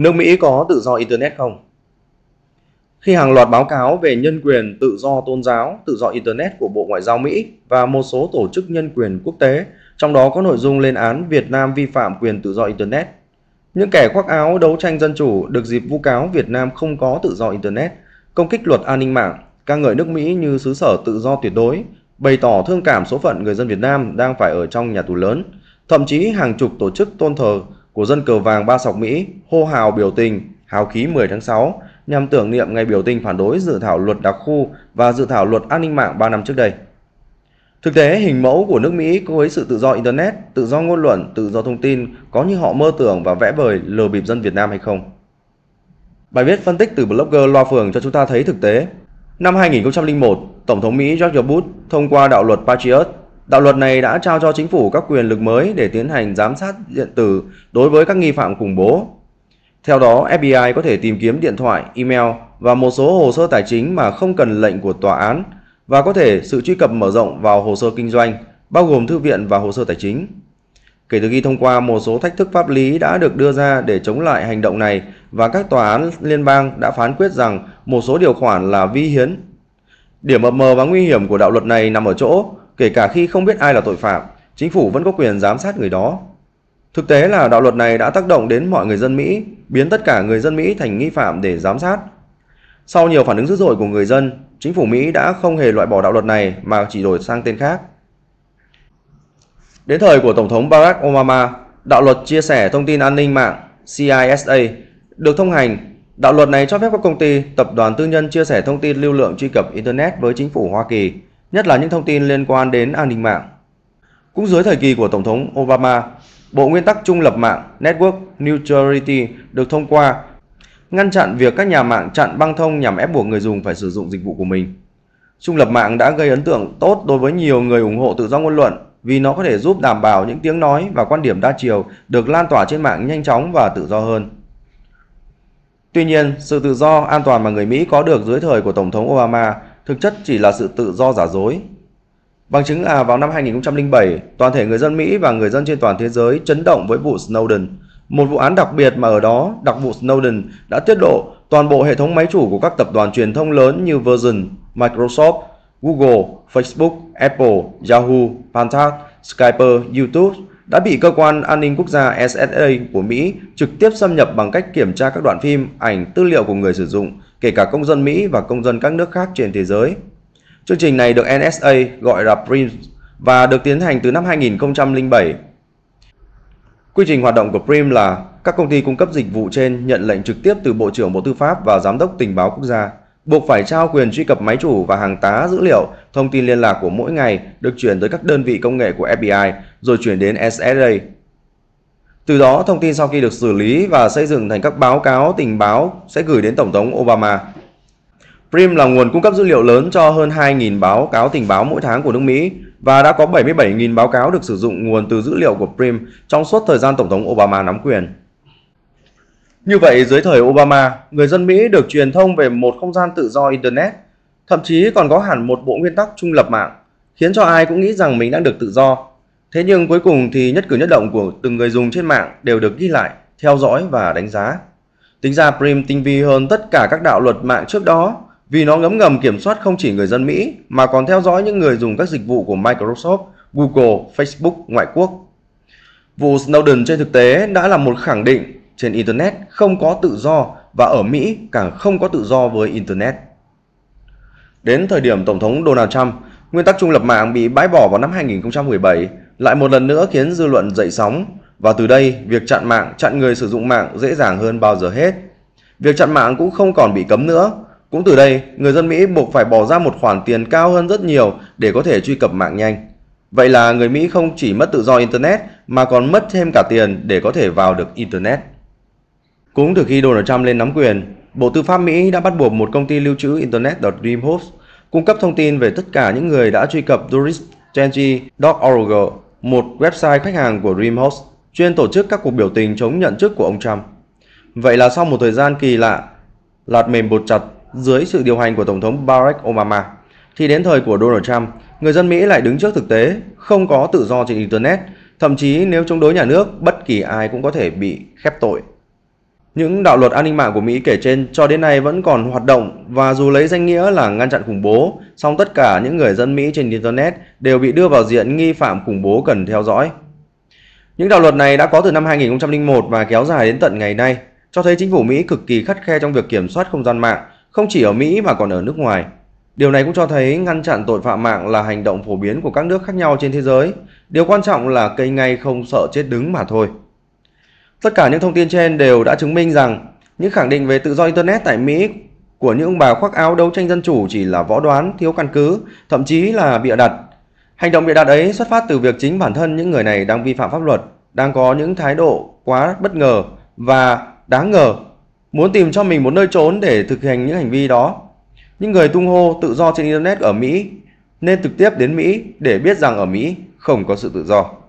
Nước Mỹ có tự do Internet không? Khi hàng loạt báo cáo về nhân quyền, tự do tôn giáo, tự do Internet của Bộ Ngoại giao Mỹ và một số tổ chức nhân quyền quốc tế, trong đó có nội dung lên án Việt Nam vi phạm quyền tự do Internet. Những kẻ khoác áo đấu tranh dân chủ được dịp vu cáo Việt Nam không có tự do Internet, công kích luật an ninh mạng, ca ngợi nước Mỹ như xứ sở tự do tuyệt đối, bày tỏ thương cảm số phận người dân Việt Nam đang phải ở trong nhà tù lớn. Thậm chí hàng chục tổ chức tôn thờ của dân cờ vàng ba sọc Mỹ hô hào biểu tình hào khí 10 tháng 6 nhằm tưởng niệm ngày biểu tình phản đối dự thảo luật đặc khu và dự thảo luật an ninh mạng 3 năm trước đây. Thực tế, hình mẫu của nước Mỹ với sự tự do Internet, tự do ngôn luận, tự do thông tin có như họ mơ tưởng và vẽ vời lừa bịp dân Việt Nam hay không? Bài viết phân tích từ blogger Loa Phường cho chúng ta thấy thực tế. Năm 2001, Tổng thống Mỹ George Bush thông qua đạo luật Patriot Đạo luật này đã trao cho chính phủ các quyền lực mới để tiến hành giám sát điện tử đối với các nghi phạm khủng bố. Theo đó, FBI có thể tìm kiếm điện thoại, email và một số hồ sơ tài chính mà không cần lệnh của tòa án và có thể sự truy cập mở rộng vào hồ sơ kinh doanh, bao gồm thư viện và hồ sơ tài chính. Kể từ khi thông qua một số thách thức pháp lý đã được đưa ra để chống lại hành động này và các tòa án liên bang đã phán quyết rằng một số điều khoản là vi hiến. Điểm mập mờ và nguy hiểm của đạo luật này nằm ở chỗ Kể cả khi không biết ai là tội phạm, chính phủ vẫn có quyền giám sát người đó. Thực tế là đạo luật này đã tác động đến mọi người dân Mỹ, biến tất cả người dân Mỹ thành nghi phạm để giám sát. Sau nhiều phản ứng dữ dội của người dân, chính phủ Mỹ đã không hề loại bỏ đạo luật này mà chỉ đổi sang tên khác. Đến thời của Tổng thống Barack Obama, đạo luật chia sẻ thông tin an ninh mạng CISA được thông hành. Đạo luật này cho phép các công ty, tập đoàn tư nhân chia sẻ thông tin lưu lượng truy cập Internet với chính phủ Hoa Kỳ nhất là những thông tin liên quan đến an ninh mạng. Cũng dưới thời kỳ của Tổng thống Obama, Bộ Nguyên tắc Trung lập mạng Network Neutrality được thông qua, ngăn chặn việc các nhà mạng chặn băng thông nhằm ép buộc người dùng phải sử dụng dịch vụ của mình. Trung lập mạng đã gây ấn tượng tốt đối với nhiều người ủng hộ tự do ngôn luận vì nó có thể giúp đảm bảo những tiếng nói và quan điểm đa chiều được lan tỏa trên mạng nhanh chóng và tự do hơn. Tuy nhiên, sự tự do, an toàn mà người Mỹ có được dưới thời của Tổng thống Obama thực chất chỉ là sự tự do giả dối. Bằng chứng là vào năm 2007, toàn thể người dân Mỹ và người dân trên toàn thế giới chấn động với vụ Snowden, một vụ án đặc biệt mà ở đó đặc vụ Snowden đã tiết lộ toàn bộ hệ thống máy chủ của các tập đoàn truyền thông lớn như Virgin, Microsoft, Google, Facebook, Apple, Yahoo, Pantat Skype, YouTube đã bị cơ quan an ninh quốc gia SSA của Mỹ trực tiếp xâm nhập bằng cách kiểm tra các đoạn phim, ảnh, tư liệu của người sử dụng, kể cả công dân Mỹ và công dân các nước khác trên thế giới. Chương trình này được NSA gọi là PRIMS và được tiến hành từ năm 2007. Quy trình hoạt động của PRIM là các công ty cung cấp dịch vụ trên nhận lệnh trực tiếp từ Bộ trưởng Bộ Tư pháp và Giám đốc Tình báo Quốc gia, buộc phải trao quyền truy cập máy chủ và hàng tá dữ liệu, thông tin liên lạc của mỗi ngày được chuyển tới các đơn vị công nghệ của FBI rồi chuyển đến SSA từ đó, thông tin sau khi được xử lý và xây dựng thành các báo cáo tình báo sẽ gửi đến Tổng thống Obama. Prim là nguồn cung cấp dữ liệu lớn cho hơn 2.000 báo cáo tình báo mỗi tháng của nước Mỹ và đã có 77.000 báo cáo được sử dụng nguồn từ dữ liệu của Prim trong suốt thời gian Tổng thống Obama nắm quyền. Như vậy, dưới thời Obama, người dân Mỹ được truyền thông về một không gian tự do Internet, thậm chí còn có hẳn một bộ nguyên tắc trung lập mạng, khiến cho ai cũng nghĩ rằng mình đang được tự do Thế nhưng cuối cùng thì nhất cử nhất động của từng người dùng trên mạng đều được ghi lại, theo dõi và đánh giá. Tính ra Prim tinh vi hơn tất cả các đạo luật mạng trước đó vì nó ngấm ngầm kiểm soát không chỉ người dân Mỹ mà còn theo dõi những người dùng các dịch vụ của Microsoft, Google, Facebook ngoại quốc. Vụ Snowden trên thực tế đã là một khẳng định trên Internet không có tự do và ở Mỹ càng không có tự do với Internet. Đến thời điểm Tổng thống Donald Trump, nguyên tắc trung lập mạng bị bãi bỏ vào năm 2017 lại một lần nữa khiến dư luận dậy sóng và từ đây việc chặn mạng, chặn người sử dụng mạng dễ dàng hơn bao giờ hết. Việc chặn mạng cũng không còn bị cấm nữa. Cũng từ đây, người dân Mỹ buộc phải bỏ ra một khoản tiền cao hơn rất nhiều để có thể truy cập mạng nhanh. Vậy là người Mỹ không chỉ mất tự do Internet mà còn mất thêm cả tiền để có thể vào được Internet. Cũng từ khi Donald Trump lên nắm quyền, Bộ Tư pháp Mỹ đã bắt buộc một công ty lưu trữ Internet DreamHost cung cấp thông tin về tất cả những người đã truy cập Doris org một website khách hàng của Dreamhost chuyên tổ chức các cuộc biểu tình chống nhận chức của ông Trump. Vậy là sau một thời gian kỳ lạ, lạt mềm bột chặt dưới sự điều hành của Tổng thống Barack Obama, thì đến thời của Donald Trump, người dân Mỹ lại đứng trước thực tế không có tự do trên Internet, thậm chí nếu chống đối nhà nước, bất kỳ ai cũng có thể bị khép tội. Những đạo luật an ninh mạng của Mỹ kể trên cho đến nay vẫn còn hoạt động và dù lấy danh nghĩa là ngăn chặn khủng bố, song tất cả những người dân Mỹ trên Internet đều bị đưa vào diện nghi phạm khủng bố cần theo dõi. Những đạo luật này đã có từ năm 2001 và kéo dài đến tận ngày nay, cho thấy chính phủ Mỹ cực kỳ khắt khe trong việc kiểm soát không gian mạng, không chỉ ở Mỹ mà còn ở nước ngoài. Điều này cũng cho thấy ngăn chặn tội phạm mạng là hành động phổ biến của các nước khác nhau trên thế giới. Điều quan trọng là cây ngay không sợ chết đứng mà thôi. Tất cả những thông tin trên đều đã chứng minh rằng những khẳng định về tự do Internet tại Mỹ của những ông bà khoác áo đấu tranh dân chủ chỉ là võ đoán, thiếu căn cứ, thậm chí là bịa đặt. Hành động bịa đặt ấy xuất phát từ việc chính bản thân những người này đang vi phạm pháp luật, đang có những thái độ quá bất ngờ và đáng ngờ, muốn tìm cho mình một nơi trốn để thực hành những hành vi đó. Những người tung hô tự do trên Internet ở Mỹ nên trực tiếp đến Mỹ để biết rằng ở Mỹ không có sự tự do.